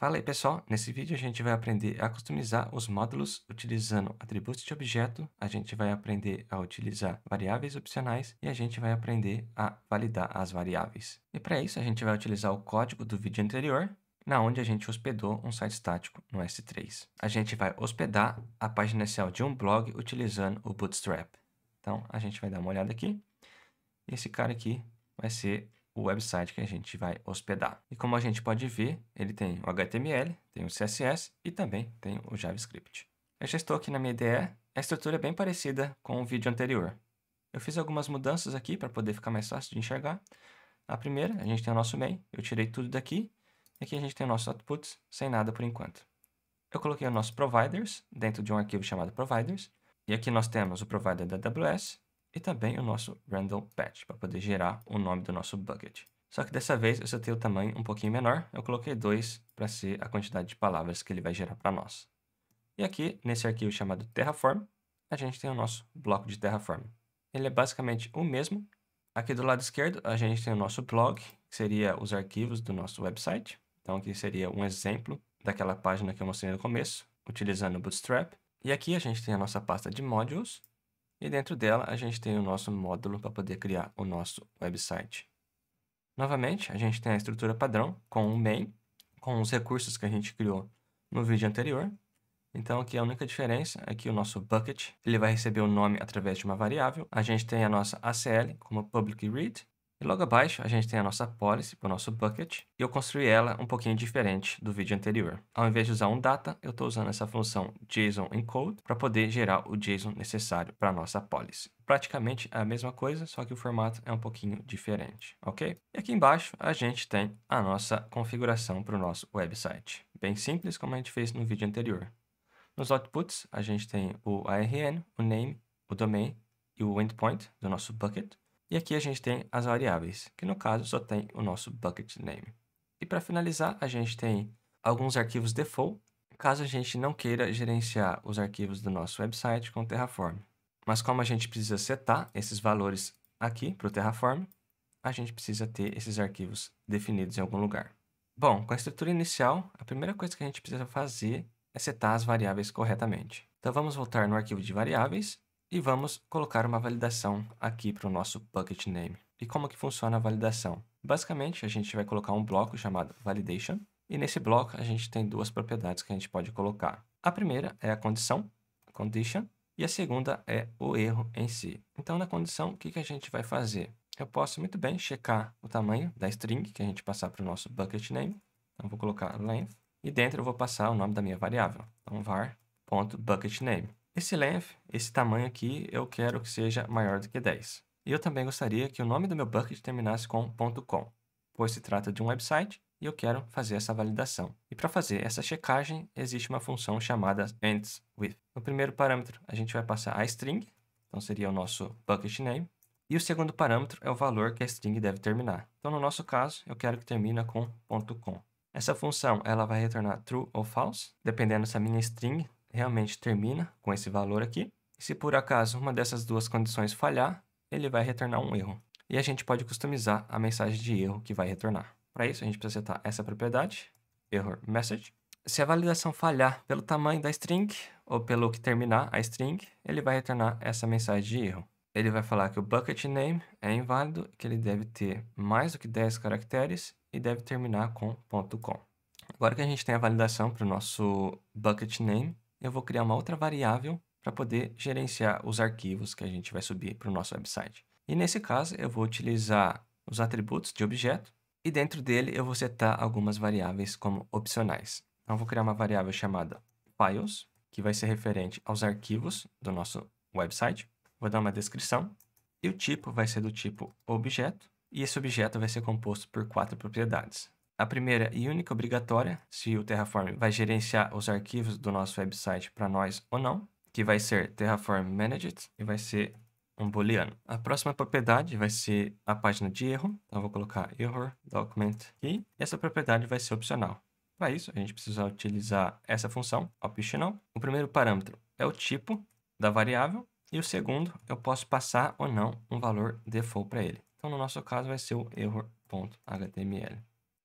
Fala aí pessoal, nesse vídeo a gente vai aprender a customizar os módulos utilizando atributos de objeto, a gente vai aprender a utilizar variáveis opcionais e a gente vai aprender a validar as variáveis. E para isso a gente vai utilizar o código do vídeo anterior, na onde a gente hospedou um site estático no S3. A gente vai hospedar a página inicial de um blog utilizando o Bootstrap. Então a gente vai dar uma olhada aqui, esse cara aqui vai ser o website que a gente vai hospedar. E como a gente pode ver, ele tem o HTML, tem o CSS e também tem o JavaScript. Eu já estou aqui na minha IDE, a estrutura é bem parecida com o vídeo anterior. Eu fiz algumas mudanças aqui para poder ficar mais fácil de enxergar. A primeira, a gente tem o nosso main, eu tirei tudo daqui, e aqui a gente tem o nosso outputs, sem nada por enquanto. Eu coloquei o nosso providers dentro de um arquivo chamado providers, e aqui nós temos o provider da AWS, e também o nosso random patch para poder gerar o nome do nosso bucket. Só que dessa vez eu só tenho o tamanho um pouquinho menor, eu coloquei 2 para ser a quantidade de palavras que ele vai gerar para nós. E aqui, nesse arquivo chamado Terraform, a gente tem o nosso bloco de Terraform. Ele é basicamente o mesmo. Aqui do lado esquerdo, a gente tem o nosso blog, que seria os arquivos do nosso website. Então aqui seria um exemplo daquela página que eu mostrei no começo, utilizando o Bootstrap. E aqui a gente tem a nossa pasta de modules, e dentro dela, a gente tem o nosso módulo para poder criar o nosso website. Novamente, a gente tem a estrutura padrão com o um main, com os recursos que a gente criou no vídeo anterior. Então, aqui a única diferença é que o nosso bucket ele vai receber o nome através de uma variável. A gente tem a nossa ACL como public read e logo abaixo a gente tem a nossa policy para o nosso bucket e eu construí ela um pouquinho diferente do vídeo anterior. Ao invés de usar um data, eu estou usando essa função JSON encode para poder gerar o JSON necessário para a nossa policy. Praticamente é a mesma coisa, só que o formato é um pouquinho diferente, ok? E aqui embaixo a gente tem a nossa configuração para o nosso website. Bem simples como a gente fez no vídeo anterior. Nos outputs a gente tem o ARN, o name, o domain e o endpoint do nosso bucket. E aqui a gente tem as variáveis, que no caso só tem o nosso bucket name. E para finalizar, a gente tem alguns arquivos default, caso a gente não queira gerenciar os arquivos do nosso website com Terraform. Mas como a gente precisa setar esses valores aqui para o Terraform, a gente precisa ter esses arquivos definidos em algum lugar. Bom, com a estrutura inicial, a primeira coisa que a gente precisa fazer é setar as variáveis corretamente. Então vamos voltar no arquivo de variáveis e vamos colocar uma validação aqui para o nosso bucket name. E como que funciona a validação? Basicamente, a gente vai colocar um bloco chamado validation, e nesse bloco a gente tem duas propriedades que a gente pode colocar. A primeira é a condição, condition, e a segunda é o erro em si. Então, na condição, o que, que a gente vai fazer? Eu posso muito bem checar o tamanho da string que a gente passar para o nosso bucket name. Então, vou colocar length, e dentro eu vou passar o nome da minha variável. Então, var.bucketName. Esse length, esse tamanho aqui, eu quero que seja maior do que 10. E eu também gostaria que o nome do meu bucket terminasse com .com, pois se trata de um website e eu quero fazer essa validação. E para fazer essa checagem, existe uma função chamada endsWith. No primeiro parâmetro, a gente vai passar a string, então seria o nosso bucket name, e o segundo parâmetro é o valor que a string deve terminar. Então, no nosso caso, eu quero que termine com .com. Essa função ela vai retornar true ou false, dependendo se a minha string realmente termina com esse valor aqui. se por acaso uma dessas duas condições falhar, ele vai retornar um erro. E a gente pode customizar a mensagem de erro que vai retornar. Para isso, a gente precisa setar essa propriedade, error message. Se a validação falhar pelo tamanho da string, ou pelo que terminar a string, ele vai retornar essa mensagem de erro. Ele vai falar que o bucket name é inválido, que ele deve ter mais do que 10 caracteres e deve terminar com .com. Agora que a gente tem a validação para o nosso bucket name, eu vou criar uma outra variável para poder gerenciar os arquivos que a gente vai subir para o nosso website. E nesse caso, eu vou utilizar os atributos de objeto e dentro dele eu vou setar algumas variáveis como opcionais. Então, eu vou criar uma variável chamada files, que vai ser referente aos arquivos do nosso website. Vou dar uma descrição e o tipo vai ser do tipo objeto e esse objeto vai ser composto por quatro propriedades. A primeira e única obrigatória, se o Terraform vai gerenciar os arquivos do nosso website para nós ou não, que vai ser Terraform Managed e vai ser um booleano. A próxima propriedade vai ser a página de erro, então vou colocar error document e essa propriedade vai ser opcional. Para isso, a gente precisa utilizar essa função optional. O primeiro parâmetro é o tipo da variável e o segundo, eu posso passar ou não um valor default para ele. Então, no nosso caso, vai ser o error.html.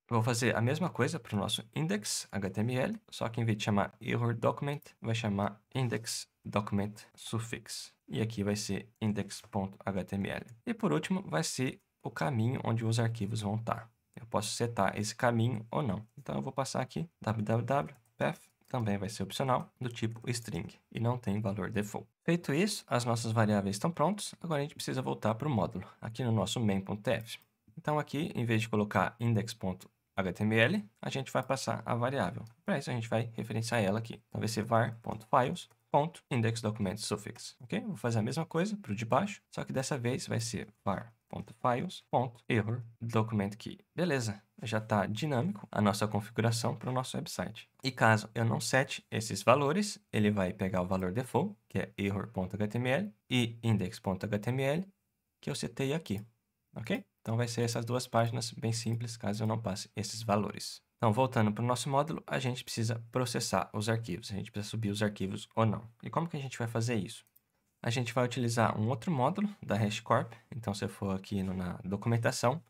Vou fazer a mesma coisa para o nosso index HTML, só que em vez de chamar error document, vai chamar index document suffix. E aqui vai ser index.html. E por último, vai ser o caminho onde os arquivos vão estar. Eu posso setar esse caminho ou não. Então eu vou passar aqui www.path também vai ser opcional, do tipo string, e não tem valor default. Feito isso, as nossas variáveis estão prontas, agora a gente precisa voltar para o módulo, aqui no nosso main.tf. Então aqui, em vez de colocar index.html, HTML, a gente vai passar a variável. Para isso, a gente vai referenciar ela aqui. Então, vai ser var.files ponto index document suffix, ok? Vou fazer a mesma coisa para o de baixo, só que dessa vez vai ser var.files.errorDocumentKey. document Beleza, já está dinâmico a nossa configuração para o nosso website. E caso eu não sete esses valores, ele vai pegar o valor default, que é error.html e index.html, que eu setei aqui, ok? Então vai ser essas duas páginas, bem simples, caso eu não passe esses valores. Então, voltando para o nosso módulo, a gente precisa processar os arquivos. A gente precisa subir os arquivos ou não. E como que a gente vai fazer isso? A gente vai utilizar um outro módulo da HashCorp. Então, se eu for aqui no, na documentação,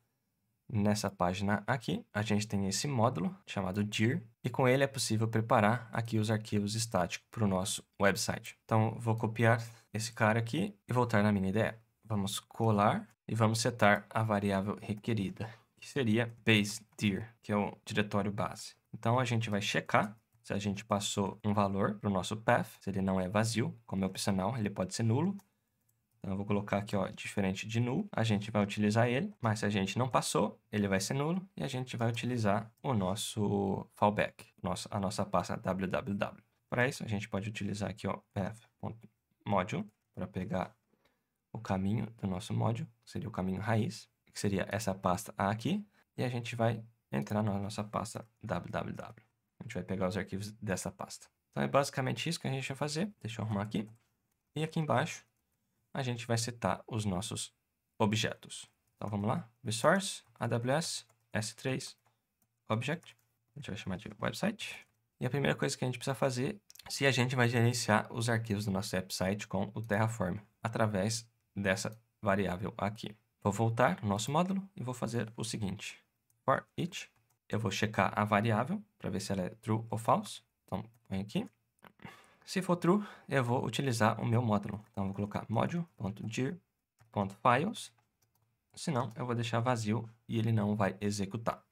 nessa página aqui, a gente tem esse módulo chamado dir, e com ele é possível preparar aqui os arquivos estáticos para o nosso website. Então, vou copiar esse cara aqui e voltar na minha IDE. Vamos colar e vamos setar a variável requerida, que seria base dir, que é o diretório base. Então a gente vai checar se a gente passou um valor para o nosso path, se ele não é vazio, como é opcional, ele pode ser nulo. Então eu vou colocar aqui, ó, diferente de null, a gente vai utilizar ele, mas se a gente não passou, ele vai ser nulo e a gente vai utilizar o nosso fallback, a nossa pasta www. Para isso, a gente pode utilizar aqui, ó, path.module para pegar caminho do nosso módulo, que seria o caminho raiz, que seria essa pasta A aqui, e a gente vai entrar na nossa pasta www. A gente vai pegar os arquivos dessa pasta. Então é basicamente isso que a gente vai fazer. Deixa eu arrumar aqui. E aqui embaixo a gente vai setar os nossos objetos. Então vamos lá. Resource, AWS, S3, Object. A gente vai chamar de website. E a primeira coisa que a gente precisa fazer se a gente vai gerenciar os arquivos do nosso website com o Terraform através dessa variável aqui. Vou voltar no nosso módulo e vou fazer o seguinte. For each, eu vou checar a variável para ver se ela é true ou false. Então, põe aqui. Se for true, eu vou utilizar o meu módulo. Então, vou colocar module.dir.files. Senão, eu vou deixar vazio e ele não vai executar.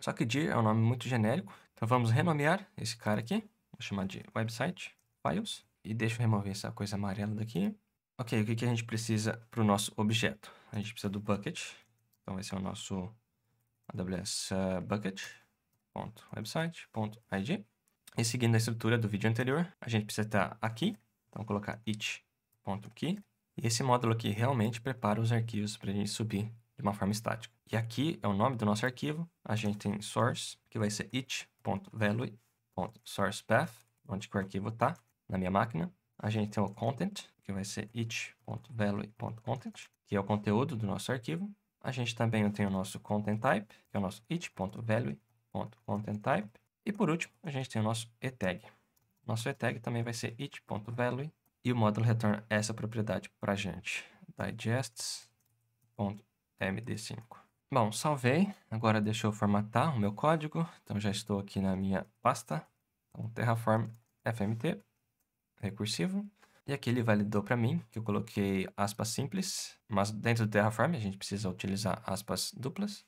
Só que dir é um nome muito genérico. Então, vamos renomear esse cara aqui. Vou chamar de website files. E deixa eu remover essa coisa amarela daqui. Ok, o que, que a gente precisa para o nosso objeto? A gente precisa do bucket. Então vai ser é o nosso AWS uh, eh, bucket.website.id. E seguindo a estrutura do vídeo anterior, a gente precisa estar aqui. Então colocar it.key. E esse módulo aqui realmente prepara os arquivos para a gente subir de uma forma estática. E aqui é o nome do nosso arquivo. A gente tem source, que vai ser it.value.sourcepath, onde que o arquivo está na minha máquina. A gente tem o content, que vai ser it.value.content, que é o conteúdo do nosso arquivo. A gente também tem o nosso content type, que é o nosso it.value.content type. E por último, a gente tem o nosso etag Nosso etag também vai ser it.value e o módulo retorna essa propriedade para a gente, digests.md5. Bom, salvei. Agora deixa eu formatar o meu código. Então já estou aqui na minha pasta. Então, Terraform FMT recursivo. E aqui ele validou para mim que eu coloquei aspas simples, mas dentro do Terraform a gente precisa utilizar aspas duplas.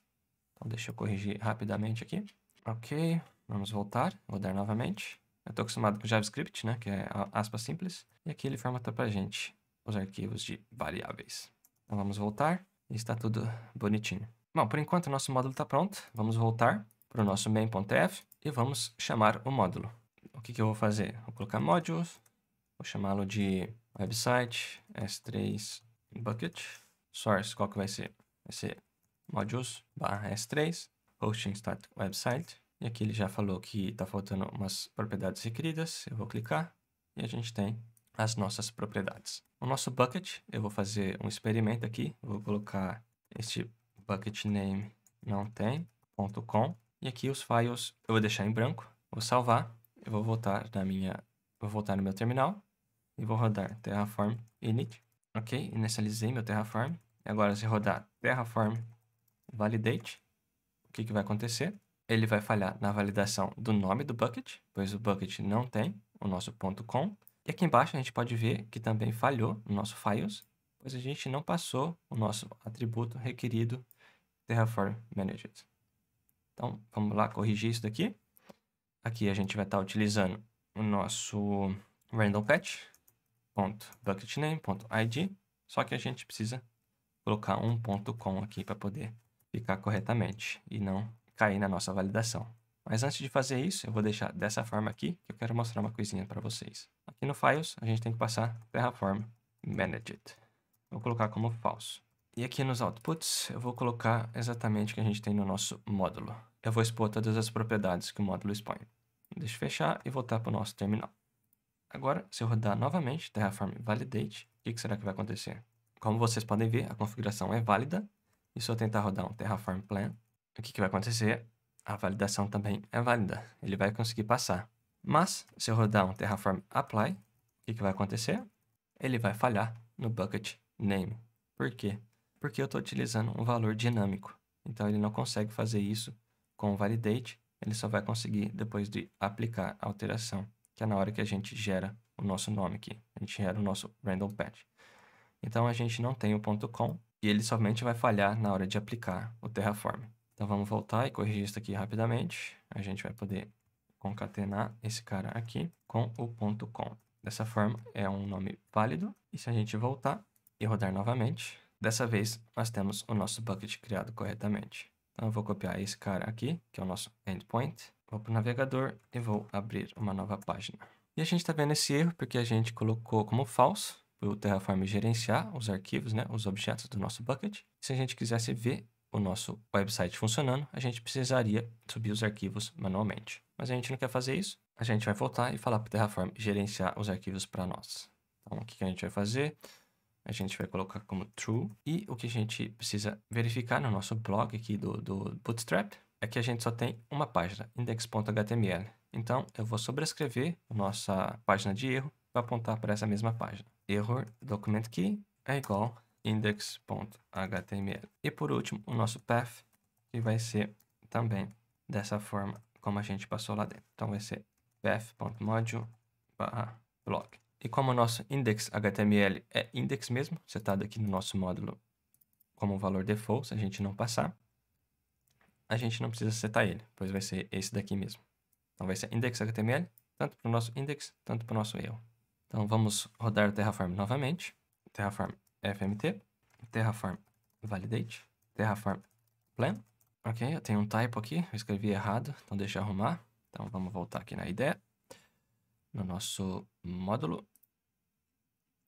Então deixa eu corrigir rapidamente aqui. Ok, vamos voltar, rodar novamente. Eu estou acostumado com JavaScript, né, que é aspas simples. E aqui ele formatou para a gente os arquivos de variáveis. Então vamos voltar e está tudo bonitinho. Bom, por enquanto o nosso módulo está pronto. Vamos voltar para o nosso main.f e vamos chamar o módulo. O que, que eu vou fazer? Vou colocar modules Vou chamá-lo de website s3 bucket. Source, qual que vai ser? Vai ser modules barra s3 hosting start website. E aqui ele já falou que está faltando umas propriedades requeridas. Eu vou clicar e a gente tem as nossas propriedades. O nosso bucket, eu vou fazer um experimento aqui. vou colocar este bucket name não tem, ponto com. E aqui os files eu vou deixar em branco. Vou salvar. Eu vou voltar na minha, vou voltar no meu terminal e vou rodar terraform init. Ok, inicializei meu terraform. Agora se rodar terraform validate, o que, que vai acontecer? Ele vai falhar na validação do nome do bucket, pois o bucket não tem o nosso .com. E aqui embaixo a gente pode ver que também falhou o nosso files, pois a gente não passou o nosso atributo requerido Terraform Managed. Então, vamos lá corrigir isso daqui. Aqui a gente vai estar utilizando o nosso random patch, bucket_name.id, só que a gente precisa colocar um ponto com aqui para poder ficar corretamente e não cair na nossa validação. Mas antes de fazer isso, eu vou deixar dessa forma aqui, que eu quero mostrar uma coisinha para vocês. Aqui no Files, a gente tem que passar Terraform Managed. Vou colocar como falso. E aqui nos Outputs, eu vou colocar exatamente o que a gente tem no nosso módulo. Eu vou expor todas as propriedades que o módulo expõe. Deixa eu fechar e voltar para o nosso terminal. Agora, se eu rodar novamente Terraform Validate, o que será que vai acontecer? Como vocês podem ver, a configuração é válida. E se eu tentar rodar um Terraform Plan, o que, que vai acontecer? A validação também é válida. Ele vai conseguir passar. Mas, se eu rodar um Terraform Apply, o que, que vai acontecer? Ele vai falhar no Bucket Name. Por quê? Porque eu estou utilizando um valor dinâmico. Então, ele não consegue fazer isso com o Validate. Ele só vai conseguir depois de aplicar a alteração que é na hora que a gente gera o nosso nome aqui. A gente gera o nosso random patch. Então a gente não tem o .com e ele somente vai falhar na hora de aplicar o Terraform. Então vamos voltar e corrigir isso aqui rapidamente. A gente vai poder concatenar esse cara aqui com o .com. Dessa forma é um nome válido e se a gente voltar e rodar novamente, dessa vez nós temos o nosso bucket criado corretamente. Então eu vou copiar esse cara aqui, que é o nosso endpoint, Vou para o navegador e vou abrir uma nova página. E a gente está vendo esse erro porque a gente colocou como falso o Terraform gerenciar os arquivos, né, os objetos do nosso bucket. Se a gente quisesse ver o nosso website funcionando, a gente precisaria subir os arquivos manualmente. Mas a gente não quer fazer isso. A gente vai voltar e falar para o Terraform gerenciar os arquivos para nós. Então, o que a gente vai fazer? a gente vai colocar como true. E o que a gente precisa verificar no nosso blog aqui do, do Bootstrap é que a gente só tem uma página, index.html. Então, eu vou sobrescrever a nossa página de erro para apontar para essa mesma página. Error document key é igual index.html. E por último, o nosso path, que vai ser também dessa forma como a gente passou lá dentro. Então, vai ser path.module blog. E como o nosso index.html é index mesmo, setado aqui no nosso módulo como valor default, se a gente não passar, a gente não precisa setar ele, pois vai ser esse daqui mesmo. Então vai ser index.html, tanto para o nosso index, tanto para o nosso eu Então vamos rodar o Terraform novamente. Terraform fmt, Terraform validate, Terraform plan. Ok, eu tenho um typo aqui, eu escrevi errado, então deixa eu arrumar. Então vamos voltar aqui na ideia, no nosso módulo.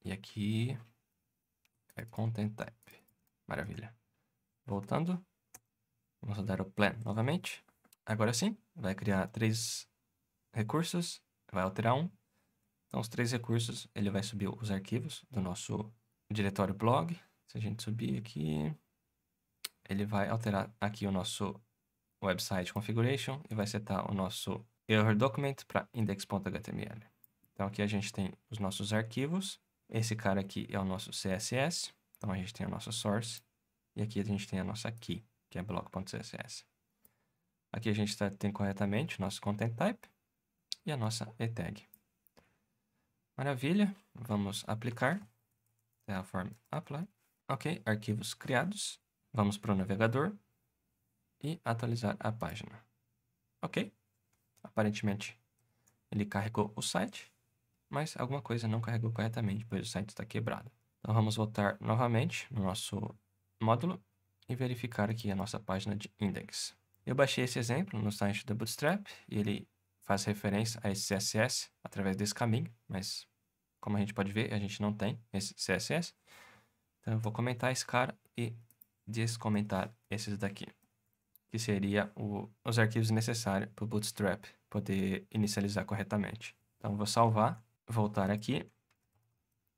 E aqui é content type. Maravilha. Voltando, Vamos dar o plan novamente. Agora sim, vai criar três recursos, vai alterar um. Então, os três recursos, ele vai subir os arquivos do nosso diretório blog. Se a gente subir aqui, ele vai alterar aqui o nosso website configuration e vai setar o nosso error document para index.html. Então, aqui a gente tem os nossos arquivos. Esse cara aqui é o nosso CSS. Então, a gente tem a nossa source. E aqui a gente tem a nossa key que é bloco.css. Aqui a gente tá, tem corretamente o nosso content type e a nossa e tag. Maravilha, vamos aplicar, Terraform apply. Ok, arquivos criados. Vamos para o navegador e atualizar a página. Ok, aparentemente ele carregou o site, mas alguma coisa não carregou corretamente, pois o site está quebrado. Então vamos voltar novamente no nosso módulo e verificar aqui a nossa página de index. Eu baixei esse exemplo no site da Bootstrap e ele faz referência a esse CSS através desse caminho, mas como a gente pode ver, a gente não tem esse CSS. Então eu vou comentar esse cara e descomentar esses daqui, que seria o, os arquivos necessários para o Bootstrap poder inicializar corretamente. Então vou salvar, voltar aqui.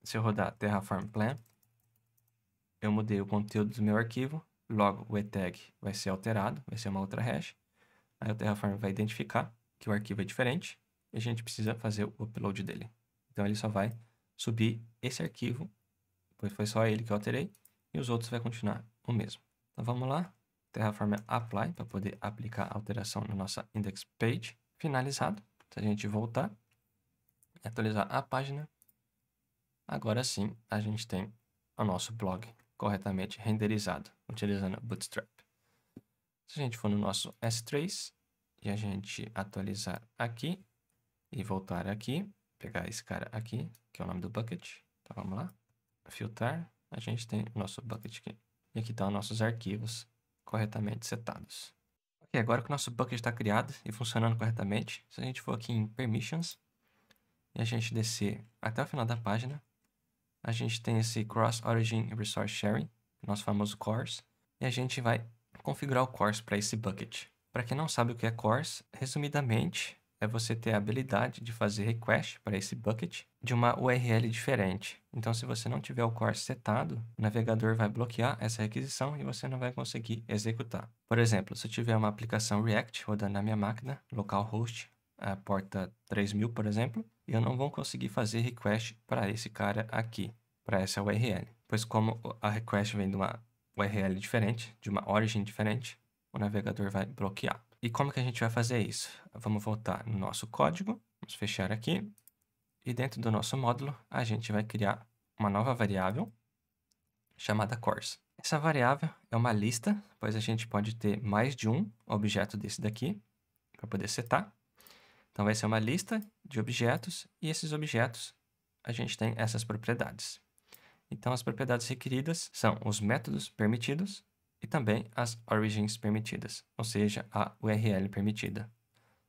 Se eu rodar Terraform Plan, eu mudei o conteúdo do meu arquivo Logo, o etag vai ser alterado, vai ser uma outra hash. Aí o Terraform vai identificar que o arquivo é diferente e a gente precisa fazer o upload dele. Então ele só vai subir esse arquivo, pois foi só ele que eu alterei, e os outros vai continuar o mesmo. Então vamos lá, Terraform apply, para poder aplicar a alteração na nossa index page. Finalizado, se a gente voltar, atualizar a página, agora sim a gente tem o nosso blog corretamente renderizado, utilizando Bootstrap. Se a gente for no nosso S3 e a gente atualizar aqui e voltar aqui, pegar esse cara aqui, que é o nome do bucket, então vamos lá, filtrar, a gente tem o nosso bucket aqui. E aqui estão nossos arquivos corretamente setados. Ok, agora que o nosso bucket está criado e funcionando corretamente, se a gente for aqui em Permissions, e a gente descer até o final da página, a gente tem esse Cross Origin Resource Sharing, nosso famoso CORS, e a gente vai configurar o CORS para esse bucket. Para quem não sabe o que é CORS, resumidamente, é você ter a habilidade de fazer request para esse bucket de uma URL diferente. Então, se você não tiver o core setado, o navegador vai bloquear essa requisição e você não vai conseguir executar. Por exemplo, se eu tiver uma aplicação React rodando na minha máquina, localhost, a porta 3000, por exemplo, eu não vou conseguir fazer request para esse cara aqui, para essa URL. Pois como a request vem de uma URL diferente, de uma origin diferente, o navegador vai bloquear. E como que a gente vai fazer isso? Vamos voltar no nosso código, vamos fechar aqui, e dentro do nosso módulo a gente vai criar uma nova variável chamada course. Essa variável é uma lista, pois a gente pode ter mais de um objeto desse daqui para poder setar. Então vai ser é uma lista de objetos e esses objetos a gente tem essas propriedades. Então as propriedades requeridas são os métodos permitidos e também as origins permitidas, ou seja, a URL permitida.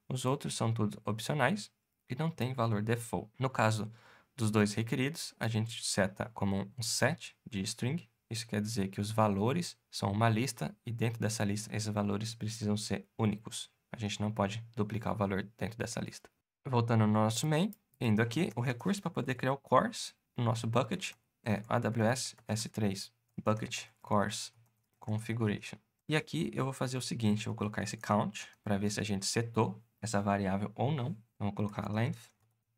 Os outros são todos opcionais e não tem valor default. No caso dos dois requeridos, a gente seta como um set de string. Isso quer dizer que os valores são uma lista e dentro dessa lista esses valores precisam ser únicos. A gente não pode duplicar o valor dentro dessa lista. Voltando no nosso main, indo aqui, o recurso para poder criar o cores no nosso bucket é AWS S3 bucket cores configuration. E aqui eu vou fazer o seguinte, eu vou colocar esse count para ver se a gente setou essa variável ou não. Então, vou colocar length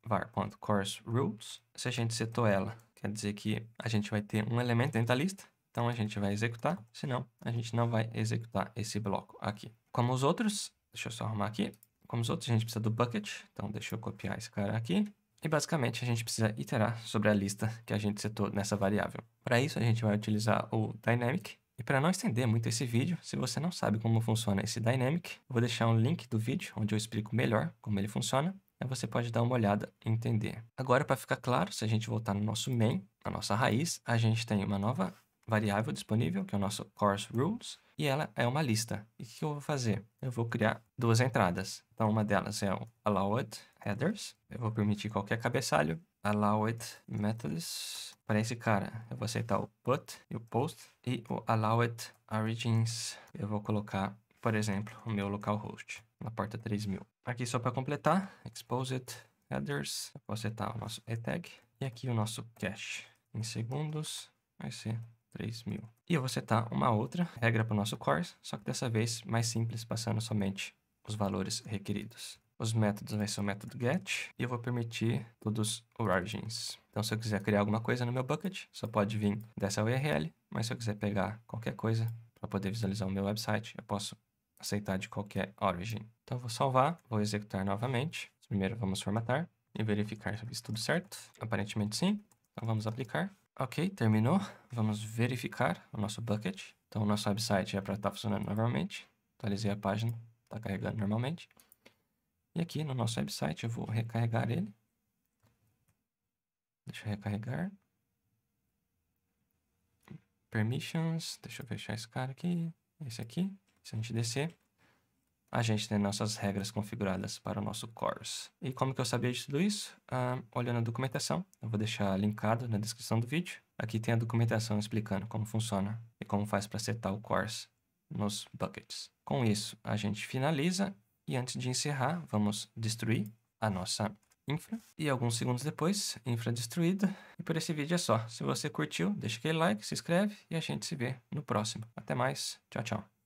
var.coursRules. Se a gente setou ela, quer dizer que a gente vai ter um elemento dentro da lista, então a gente vai executar, senão a gente não vai executar esse bloco aqui. Como os outros, Deixa eu só arrumar aqui. Como os outros, a gente precisa do bucket. Então, deixa eu copiar esse cara aqui. E basicamente a gente precisa iterar sobre a lista que a gente setou nessa variável. Para isso a gente vai utilizar o dynamic. E para não estender muito esse vídeo, se você não sabe como funciona esse dynamic, eu vou deixar um link do vídeo onde eu explico melhor como ele funciona. Aí você pode dar uma olhada e entender. Agora, para ficar claro, se a gente voltar no nosso main, na nossa raiz, a gente tem uma nova variável disponível, que é o nosso course rules, e ela é uma lista. E o que eu vou fazer? Eu vou criar duas entradas. Então, uma delas é o allowed headers. Eu vou permitir qualquer cabeçalho. Allowed methods. Para esse cara, eu vou aceitar o put e o post. E o allowed origins, eu vou colocar, por exemplo, o meu localhost na porta 3000. Aqui só para completar, exposed headers. Eu vou aceitar o nosso etag tag. E aqui o nosso cache. Em segundos, vai ser 3000. E eu vou setar uma outra regra para o nosso course, só que dessa vez mais simples, passando somente os valores requeridos. Os métodos vai ser o método get e eu vou permitir todos origins. Então, se eu quiser criar alguma coisa no meu bucket, só pode vir dessa URL, mas se eu quiser pegar qualquer coisa para poder visualizar o meu website, eu posso aceitar de qualquer origin. Então, eu vou salvar, vou executar novamente. Primeiro, vamos formatar e verificar se eu fiz tudo certo. Aparentemente, sim. Então, vamos aplicar. Ok, terminou. Vamos verificar o nosso bucket. Então, o nosso website é para estar tá funcionando novamente. Atualizei a página, está carregando normalmente. E aqui no nosso website eu vou recarregar ele. Deixa eu recarregar. Permissions, deixa eu fechar esse cara aqui, esse aqui. Se a gente descer, a gente tem nossas regras configuradas para o nosso course. E como que eu sabia de tudo isso? Ah, olhando a documentação, eu vou deixar linkado na descrição do vídeo. Aqui tem a documentação explicando como funciona e como faz para setar o course nos buckets. Com isso, a gente finaliza e antes de encerrar, vamos destruir a nossa infra. E alguns segundos depois, infra destruída. E por esse vídeo é só. Se você curtiu, deixa aquele like, se inscreve e a gente se vê no próximo. Até mais. Tchau, tchau.